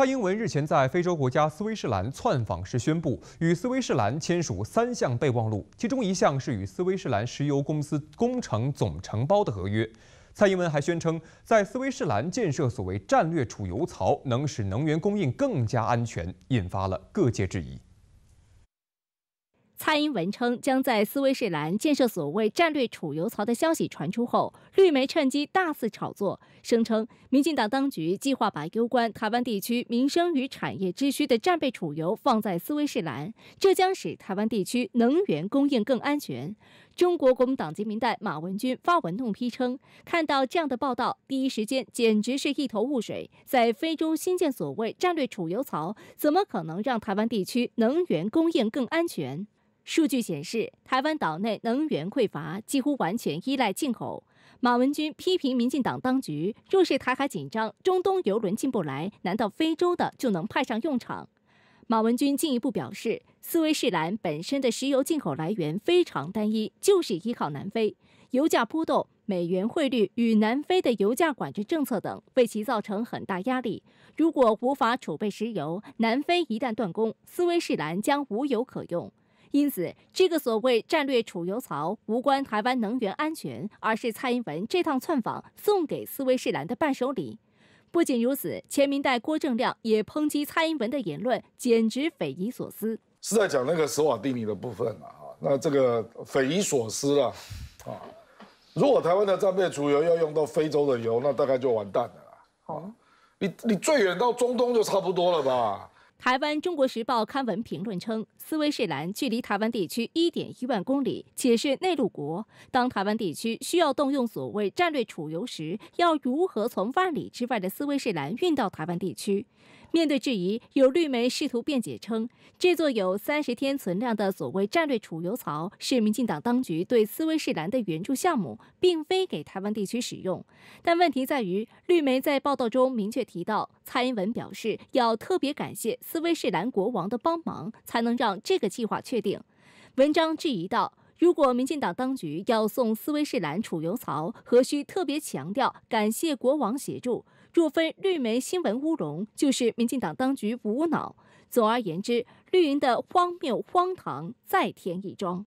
蔡英文日前在非洲国家斯威士兰窜访时宣布，与斯威士兰签署三项备忘录，其中一项是与斯威士兰石油公司工程总承包的合约。蔡英文还宣称，在斯威士兰建设所谓战略储油槽，能使能源供应更加安全，引发了各界质疑。蔡英文称将在斯威士兰建设所谓战略储油槽的消息传出后，绿媒趁机大肆炒作，声称民进党当局计划把攸关台湾地区民生与产业之需的战备储油放在斯威士兰，这将使台湾地区能源供应更安全。中国国民党籍民代马文军发文怒批称，看到这样的报道，第一时间简直是一头雾水，在非洲新建所谓战略储油槽，怎么可能让台湾地区能源供应更安全？数据显示，台湾岛内能源匮乏，几乎完全依赖进口。马文君批评民进党当局，若是台海紧张，中东油轮进不来，难道非洲的就能派上用场？马文君进一步表示，斯威士兰本身的石油进口来源非常单一，就是依靠南非。油价波动、美元汇率与南非的油价管制政策等，为其造成很大压力。如果无法储备石油，南非一旦断供，斯威士兰将无油可用。因此，这个所谓战略储油槽无关台湾能源安全，而是蔡英文这趟窜访送给斯威士兰的伴手礼。不仅如此，前明代郭正亮也抨击蔡英文的言论简直匪夷所思，是在讲那个斯瓦蒂尼的部分啊，那这个匪夷所思了啊！如果台湾的战备储油要用到非洲的油，那大概就完蛋了。啊，你你最远到中东就差不多了吧？台湾《中国时报》刊文评论称，斯威士兰距离台湾地区一点一万公里，且是内陆国。当台湾地区需要动用所谓战略储油时，要如何从万里之外的斯威士兰运到台湾地区？面对质疑，有绿媒试图辩解称，这座有三十天存量的所谓战略储油槽是民进党当局对斯威士兰的援助项目，并非给台湾地区使用。但问题在于，绿媒在报道中明确提到，蔡英文表示要特别感谢。斯威士兰国王的帮忙才能让这个计划确定。文章质疑道：“如果民进党当局要送斯威士兰储油槽，何须特别强调感谢国王协助？若非绿媒新闻乌龙，就是民进党当局无脑。”总而言之，绿营的荒谬荒唐再添一桩。